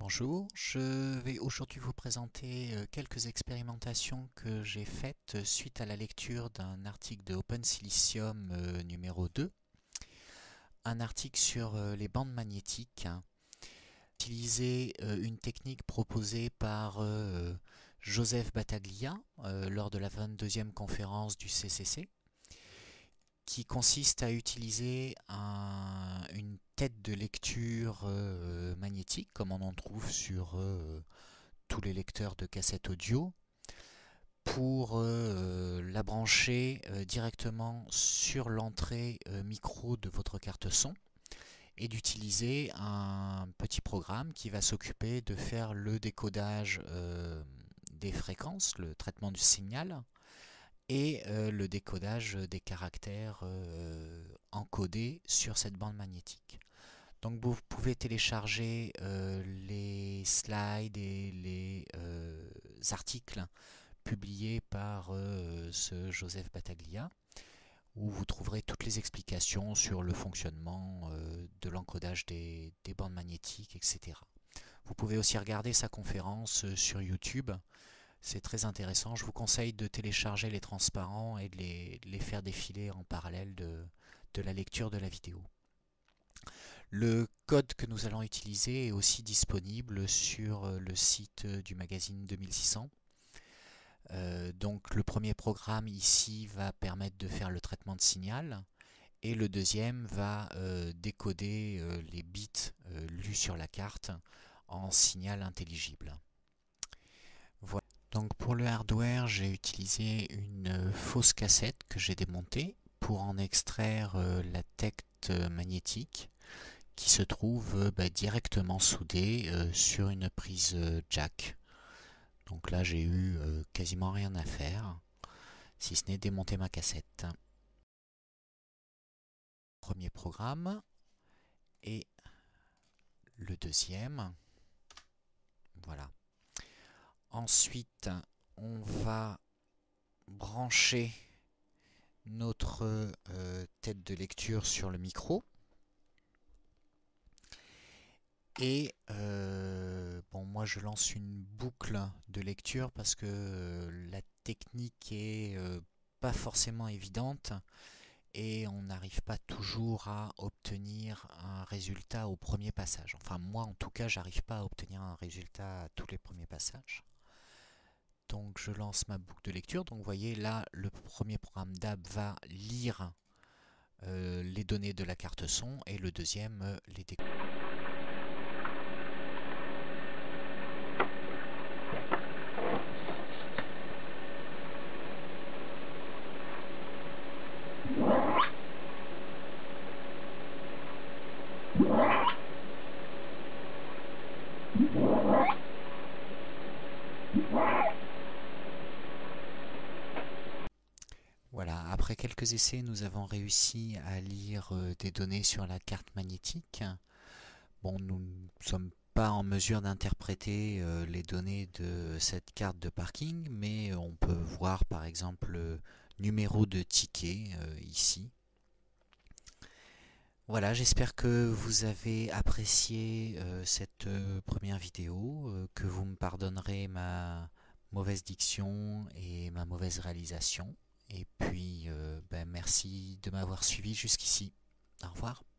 Bonjour, je vais aujourd'hui vous présenter euh, quelques expérimentations que j'ai faites euh, suite à la lecture d'un article de Open Silicium euh, numéro 2, un article sur les bandes magnétiques, hein. utiliser une technique proposée par Joseph Battaglia lors de la 22e conférence du CCC, qui consiste à utiliser un tête de lecture euh, magnétique comme on en trouve sur euh, tous les lecteurs de cassettes audio, pour euh, la brancher directement sur l'entrée micro de votre carte son et d'utiliser un petit programme qui va s'occuper de faire le décodage des fréquences, le traitement du signal, et le décodage des caractères encodés sur cette bande magnétique. Donc vous pouvez télécharger euh, les slides et les euh, articles publiés par euh, ce Joseph Bataglia, où vous trouverez toutes les explications sur le fonctionnement de l'encodage des, bandes magnétiques, etc. Vous pouvez aussi regarder sa conférence sur YouTube, c'est très intéressant. Je vous conseille de télécharger les transparents et de les, faire défiler en parallèle de la lecture de la vidéo. Le code que nous allons utiliser est aussi disponible sur euh, le site euh, du magazine 2600. Euh, donc le premier programme ici va permettre de faire le traitement de signal et le deuxième va décoder les bits lus sur la carte en signal intelligible. Voilà. Donc pour le hardware, j'ai utilisé une fausse cassette que j'ai démontée pour en extraire la tête magnétique qui se trouve euh, bah, directement soudé euh, sur une prise euh, jack. Donc là j'ai eu quasiment rien à faire, si ce n'est démonter ma cassette. Premier programme et le deuxième. Voilà. Ensuite, on va brancher notre tête de lecture sur le micro. Et euh, bon, moi je lance une boucle de lecture parce que euh, la technique est euh, pas forcément évidente et on n'arrive pas toujours à obtenir un résultat au premier passage. Enfin, moi en tout cas, j'arrive pas à obtenir un résultat à tous les premiers passages. Donc je lance ma boucle de lecture. Donc vous voyez là, le premier programme DAB va lire les données de la carte son et le deuxième les découvrir. Voilà, après quelques essais, nous avons réussi à lire euh, des données sur la carte magnétique. Bon, nous ne sommes pas en mesure d'interpréter euh, les données de cette carte de parking, mais on peut voir par exemple le numéro de ticket euh, ici. Voilà, j'espère que vous avez apprécié euh, cette euh, première vidéo, euh, que vous me pardonnerez ma mauvaise diction et ma mauvaise réalisation. Et puis, ben, merci de m'avoir suivi jusqu'ici. Au revoir.